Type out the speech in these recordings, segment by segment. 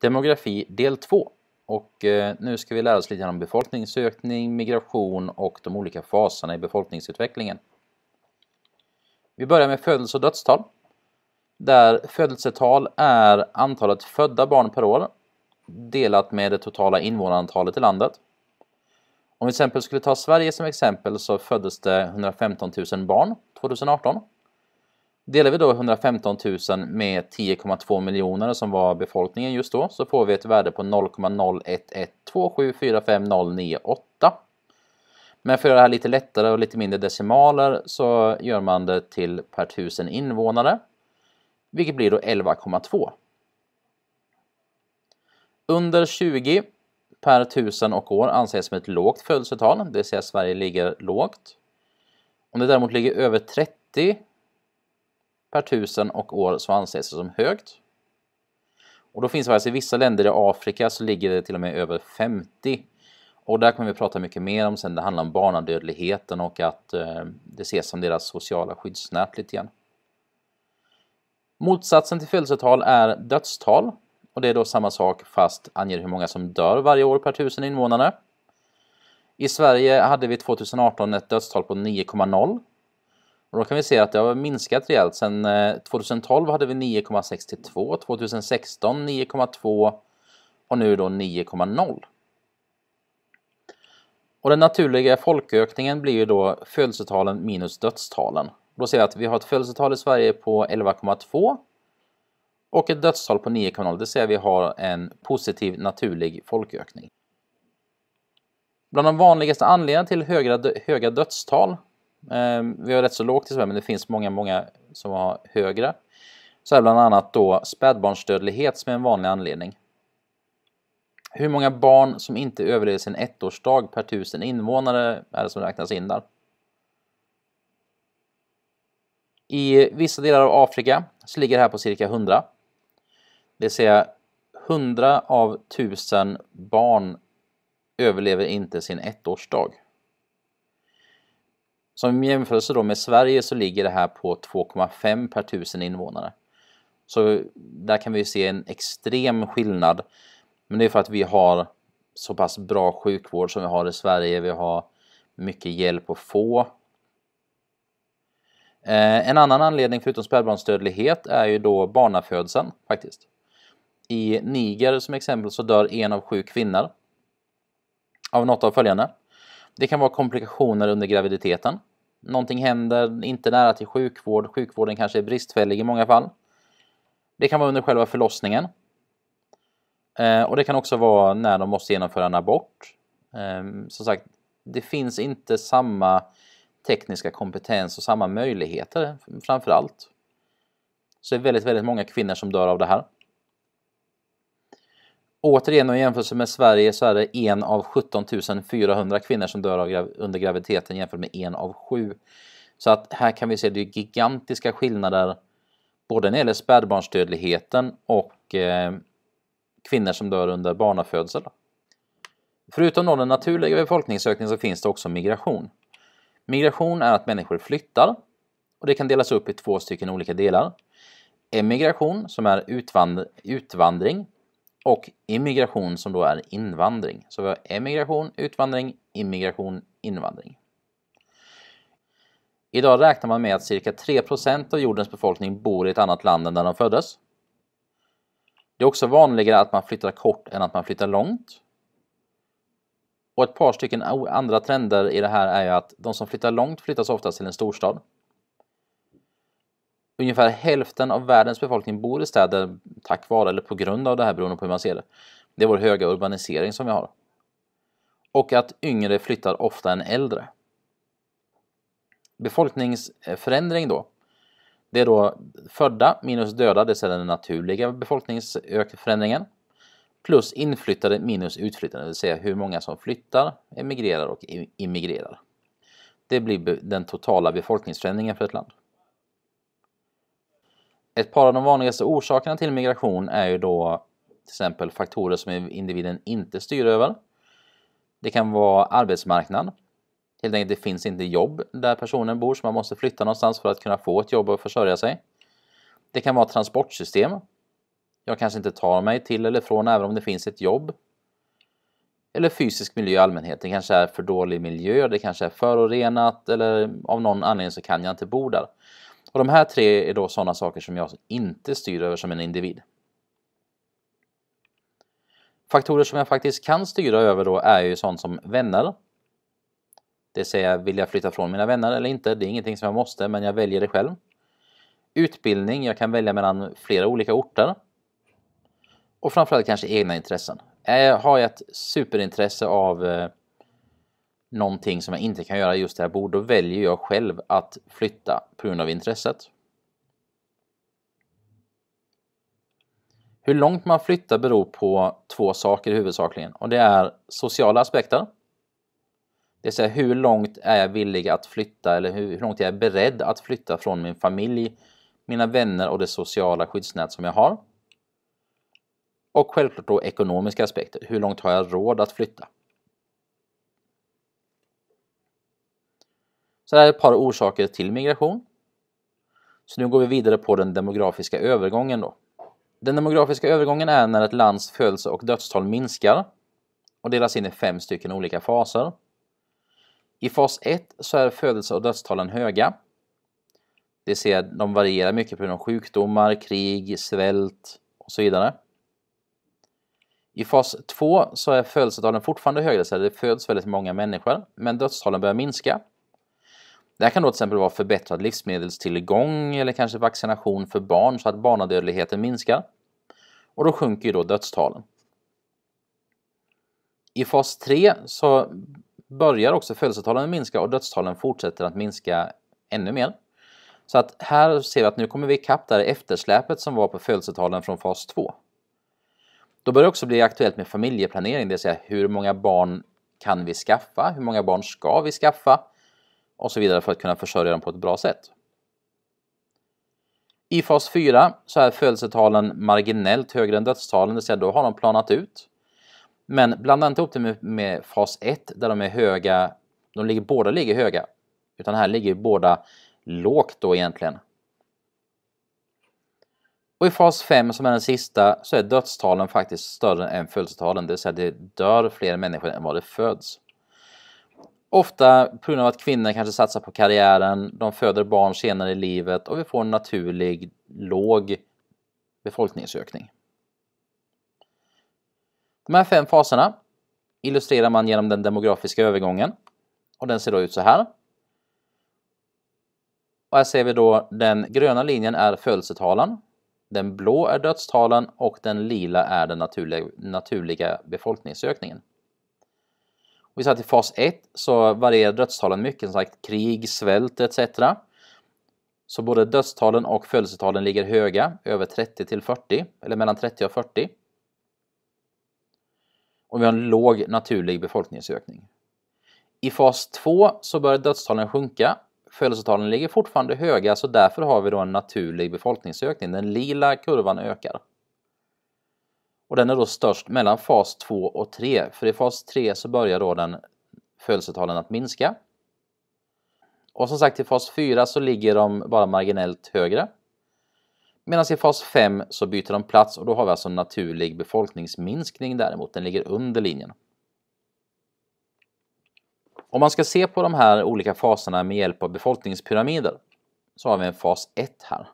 Demografi del 2. Och eh, nu ska vi lära oss lite om befolkningsökning, migration och de olika faserna i befolkningsutvecklingen. Vi börjar med födelse och dödstal. Där födelsetal är antalet födda barn per år delat med det totala invånarantalet i landet. Om vi till exempel skulle ta Sverige som exempel så föddes det 115 000 barn 2018 Delar vi då 115 000 med 10,2 miljoner som var befolkningen just då så får vi ett värde på 0,0112745098. Men för att göra det här lite lättare och lite mindre decimaler så gör man det till per tusen invånare. Vilket blir då 11,2. Under 20 per tusen och år anses som ett lågt födelsetal, det vill säga Sverige ligger lågt. Om det däremot ligger över 30 per tusen och år så anses det som högt. Och då finns det alltså i vissa länder i Afrika så ligger det till och med över 50. Och där kommer vi prata mycket mer om sen det handlar om barnadödligheten och att eh, det ses som deras sociala skyddsnät lite grann. Motsatsen till födelsetal är dödstal och det är då samma sak fast anger hur många som dör varje år per tusen invånare. I Sverige hade vi 2018 ett dödstal på 9,0 och då kan vi se att det har minskat rejält. Sen 2012 eh, hade vi 9,62, 2016 9,2 och nu då 9,0. Och den naturliga folkökningen blir ju då födelsetalen minus dödstalen. Då ser vi att vi har ett födelsetal i Sverige på 11,2 och ett dödstal på 9,0. Det ser vi har en positiv naturlig folkökning. Bland de vanligaste anledningarna till höga, höga dödstal Ehm, vi har rätt så lågt i Sverige men det finns många, många som har högre. Så är bland annat då spädbarnsdödlighet som är en vanlig anledning. Hur många barn som inte överlever sin ettårsdag per tusen invånare är det som räknas in där? I vissa delar av Afrika så ligger det här på cirka 100. Det vill säga 100 av 1000 barn överlever inte sin ettårsdag. Som jämförelse då med Sverige så ligger det här på 2,5 per tusen invånare. Så där kan vi se en extrem skillnad. Men det är för att vi har så pass bra sjukvård som vi har i Sverige. Vi har mycket hjälp att få. Eh, en annan anledning förutom spädbarnsdödlighet är ju då barnafödseln faktiskt. I Niger som exempel så dör en av sju kvinnor av något av följande. Det kan vara komplikationer under graviditeten. Någonting händer, inte nära till sjukvård, sjukvården kanske är bristfällig i många fall. Det kan vara under själva förlossningen. Eh, och det kan också vara när de måste genomföra en abort. Ehm, som sagt, det finns inte samma tekniska kompetens och samma möjligheter framför allt. Så det är väldigt, väldigt många kvinnor som dör av det här återigen och i jämförelse med Sverige så är det en av 17 400 kvinnor som dör grav under graviditeten jämfört med en av sju. Så att här kan vi se det gigantiska skillnader både när det gäller spädbarnsdödligheten och eh, kvinnor som dör under barnafödsel. Förutom då den naturliga befolkningsökningen så finns det också migration. Migration är att människor flyttar och det kan delas upp i två stycken olika delar. Emigration som är utvand utvandring och immigration som då är invandring. Så vi har emigration, utvandring, immigration, invandring. Idag räknar man med att cirka 3 av jordens befolkning bor i ett annat land än där de föddes. Det är också vanligare att man flyttar kort än att man flyttar långt. Och ett par stycken andra trender i det här är ju att de som flyttar långt flyttas oftast till en storstad. Ungefär hälften av världens befolkning bor i städer tack vare eller på grund av det här beroende på hur man ser det. Det är vår höga urbanisering som vi har. Och att yngre flyttar ofta än äldre. Befolkningsförändring då. Det är då födda minus döda, det är den naturliga befolkningsförändringen. Plus inflyttade minus utflyttade, det vill säga hur många som flyttar, emigrerar och immigrerar. Det blir den totala befolkningsförändringen för ett land. Ett par av de vanligaste orsakerna till migration är ju då till exempel faktorer som individen inte styr över. Det kan vara arbetsmarknad. Helt enkelt, det finns inte jobb där personen bor så man måste flytta någonstans för att kunna få ett jobb och försörja sig. Det kan vara transportsystem. Jag kanske inte tar mig till eller från även om det finns ett jobb. Eller fysisk miljö i allmänhet. Det kanske är för dålig miljö, det kanske är förorenat eller av någon anledning så kan jag inte bo där. Och de här tre är då sådana saker som jag inte styr över som en individ. Faktorer som jag faktiskt kan styra över då är ju sånt som vänner. Det vill säga, vill jag flytta från mina vänner eller inte? Det är ingenting som jag måste, men jag väljer det själv. Utbildning, jag kan välja mellan flera olika orter. Och framförallt kanske egna intressen. Har jag ett superintresse av eh, någonting som jag inte kan göra just där här bordet, då väljer jag själv att flytta på grund av intresset. Hur långt man flyttar beror på två saker huvudsakligen och det är sociala aspekter. Det vill säga hur långt är jag villig att flytta eller hur, långt är jag beredd att flytta från min familj, mina vänner och det sociala skyddsnät som jag har. Och självklart då ekonomiska aspekter. Hur långt har jag råd att flytta? Så det här är ett par orsaker till migration. Så nu går vi vidare på den demografiska övergången. Då. Den demografiska övergången är när ett lands födelse och dödstal minskar och delas in i fem stycken olika faser. I fas 1 så är födelse och dödstalen höga. Det ser jag, de varierar mycket på grund av sjukdomar, krig, svält och så vidare. I fas 2 så är födelsetalen fortfarande högre, så det föds väldigt många människor, men dödstalen börjar minska. Det här kan då till exempel vara förbättrad livsmedelstillgång eller kanske vaccination för barn så att barnadödligheten minskar. Och då sjunker ju då dödstalen. I fas 3 så börjar också födelsetalen minska och dödstalen fortsätter att minska ännu mer. Så att här ser vi att nu kommer vi ikapp där eftersläpet som var på födelsetalen från fas 2. Då börjar det också bli aktuellt med familjeplanering, det vill säga hur många barn kan vi skaffa? Hur många barn ska vi skaffa? och så vidare för att kunna försörja dem på ett bra sätt. I fas 4 så är födelsetalen marginellt högre än dödstalen, det vill säga då har de planat ut. Men blanda inte ihop det med, med fas 1 där de är höga, de ligger, båda ligger höga, utan här ligger båda lågt då egentligen. Och i fas 5 som är den sista så är dödstalen faktiskt större än födelsetalen, det vill säga det dör fler människor än vad det föds. Ofta på grund av att kvinnor kanske satsar på karriären, de föder barn senare i livet och vi får en naturlig låg befolkningsökning. De här fem faserna illustrerar man genom den demografiska övergången och den ser då ut så här. Och här ser vi då den gröna linjen är födelsetalen, den blå är dödstalen och den lila är den naturliga, naturliga befolkningsökningen. Vi säger att i fas 1 så varierar dödstalen mycket, som sagt krig, svält etc. Så både dödstalen och födelsetalen ligger höga, över 30 till 40, eller mellan 30 och 40. Och vi har en låg naturlig befolkningsökning. I fas 2 så börjar dödstalen sjunka. Födelsetalen ligger fortfarande höga så därför har vi då en naturlig befolkningsökning. Den lila kurvan ökar. Och den är då störst mellan fas 2 och 3, för i fas 3 så börjar då den födelsetalen att minska. Och som sagt i fas 4 så ligger de bara marginellt högre. Medan i fas 5 så byter de plats och då har vi alltså en naturlig befolkningsminskning däremot, den ligger under linjen. Om man ska se på de här olika faserna med hjälp av befolkningspyramider så har vi en fas 1 här.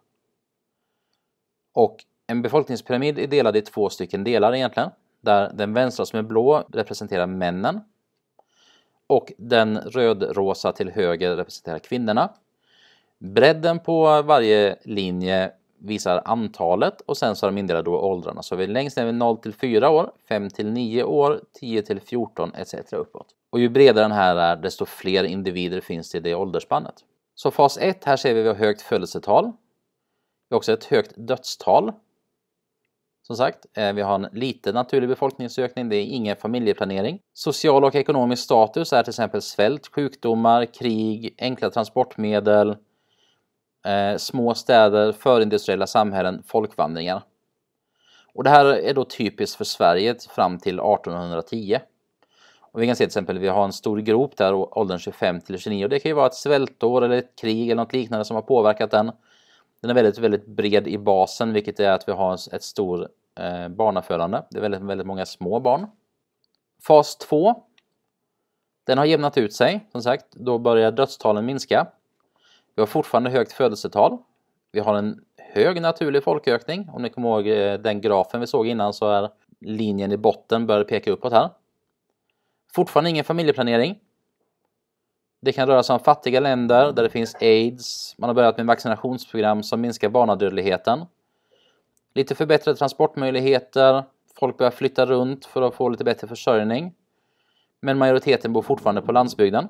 Och en befolkningspyramid är delad i två stycken delar egentligen. Där den vänstra som är blå representerar männen. Och den rödrosa till höger representerar kvinnorna. Bredden på varje linje visar antalet och sen så har de indelade då åldrarna. Så vi längst ner vid 0 till 4 år, 5 till 9 år, 10 till 14 etc. uppåt. Och ju bredare den här är, desto fler individer finns det i det åldersspannet. Så fas 1, här ser vi att vi har högt födelsetal. Vi har också ett högt dödstal som sagt, eh, vi har en liten naturlig befolkningsökning, det är ingen familjeplanering. Social och ekonomisk status är till exempel svält, sjukdomar, krig, enkla transportmedel, eh, små städer, förindustriella samhällen, folkvandringar. Och det här är då typiskt för Sverige fram till 1810. Och vi kan se till exempel, att vi har en stor grop där åldern 25 till 29. och Det kan ju vara ett svältår eller ett krig eller något liknande som har påverkat den. Den är väldigt, väldigt bred i basen, vilket är att vi har ett stort eh, barnafödande. Det är väldigt, väldigt många små barn. Fas 2, den har jämnat ut sig, som sagt. Då börjar dödstalen minska. Vi har fortfarande högt födelsetal. Vi har en hög naturlig folkökning. Om ni kommer ihåg eh, den grafen vi såg innan så är linjen i botten börjar peka uppåt här. Fortfarande ingen familjeplanering. Det kan röra sig om fattiga länder där det finns aids, man har börjat med vaccinationsprogram som minskar barnadödligheten. Lite förbättrade transportmöjligheter, folk börjar flytta runt för att få lite bättre försörjning. Men majoriteten bor fortfarande på landsbygden.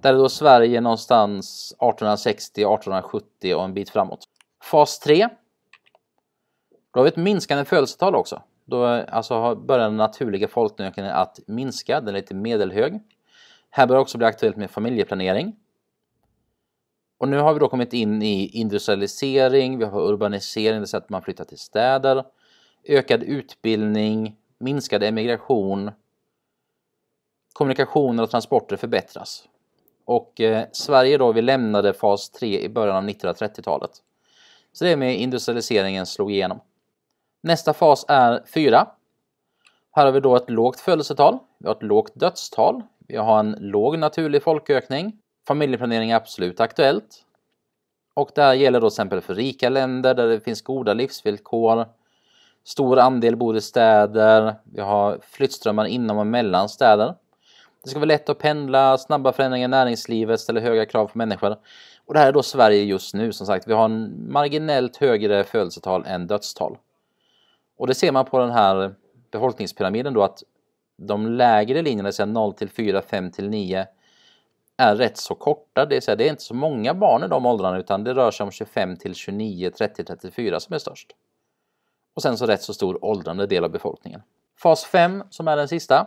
Där är då Sverige någonstans 1860, 1870 och en bit framåt. Fas 3. Då har vi ett minskande födelsetal också. Då alltså börjar den naturliga folkökningen att minska, den är lite medelhög. Här börjar också bli aktuellt med familjeplanering. Och nu har vi då kommit in i industrialisering, vi har urbanisering, det vill säga att man flyttar till städer, ökad utbildning, minskad emigration, kommunikationer och transporter förbättras. Och eh, Sverige då, vi lämnade fas 3 i början av 1930-talet. Så det är med industrialiseringen slog igenom. Nästa fas är 4. Här har vi då ett lågt födelsetal, vi har ett lågt dödstal, vi har en låg naturlig folkökning. Familjeplanering är absolut aktuellt. Och det här gäller då till exempel för rika länder där det finns goda livsvillkor. Stor andel bor i städer. Vi har flyttströmmar inom och mellan städer. Det ska vara lätt att pendla, snabba förändringar i näringslivet ställer höga krav på människor. Och det här är då Sverige just nu som sagt. Vi har en marginellt högre födelsetal än dödstal. Och det ser man på den här befolkningspyramiden då att de lägre linjerna, det 0 till 4, 5 till 9, är rätt så korta. Det vill säga det är inte så många barn i de åldrarna utan det rör sig om 25 till 29, 30, 34 som är störst. Och sen så rätt så stor åldrande del av befolkningen. Fas 5 som är den sista,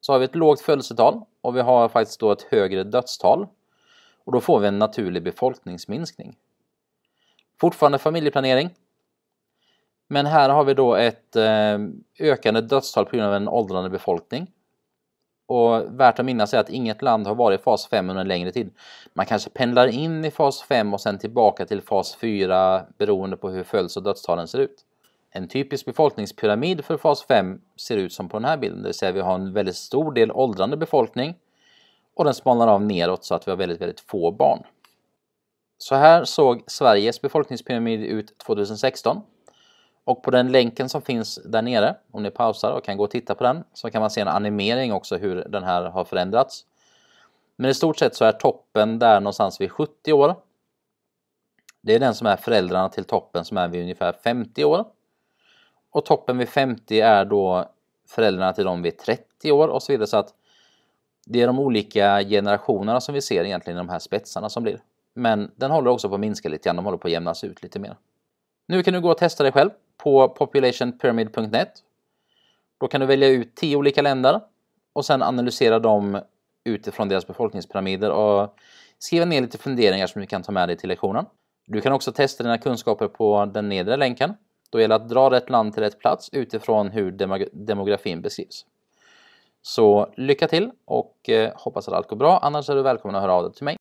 så har vi ett lågt födelsetal och vi har faktiskt då ett högre dödstal. Och då får vi en naturlig befolkningsminskning. Fortfarande familjeplanering, men här har vi då ett eh, ökande dödstal på grund av en åldrande befolkning. Och värt att minnas är att inget land har varit i fas 5 under en längre tid. Man kanske pendlar in i fas 5 och sen tillbaka till fas 4 beroende på hur följs och dödstalen ser ut. En typisk befolkningspyramid för fas 5 ser ut som på den här bilden, det vill säga vi har en väldigt stor del åldrande befolkning och den smalnar av neråt så att vi har väldigt, väldigt få barn. Så här såg Sveriges befolkningspyramid ut 2016 och på den länken som finns där nere, om ni pausar och kan gå och titta på den, så kan man se en animering också hur den här har förändrats. Men i stort sett så är toppen där någonstans vid 70 år. Det är den som är föräldrarna till toppen som är vid ungefär 50 år. Och toppen vid 50 är då föräldrarna till dem vid 30 år och så vidare. Så att det är de olika generationerna som vi ser egentligen i de här spetsarna som blir. Men den håller också på att minska lite grann, de håller på att jämnas ut lite mer. Nu kan du gå och testa dig själv på populationpyramid.net. Då kan du välja ut tio olika länder och sen analysera dem utifrån deras befolkningspyramider och skriva ner lite funderingar som du kan ta med dig till lektionen. Du kan också testa dina kunskaper på den nedre länken. Då gäller det att dra rätt land till rätt plats utifrån hur demografin beskrivs. Så lycka till och eh, hoppas att allt går bra, annars är du välkommen att höra av dig till mig.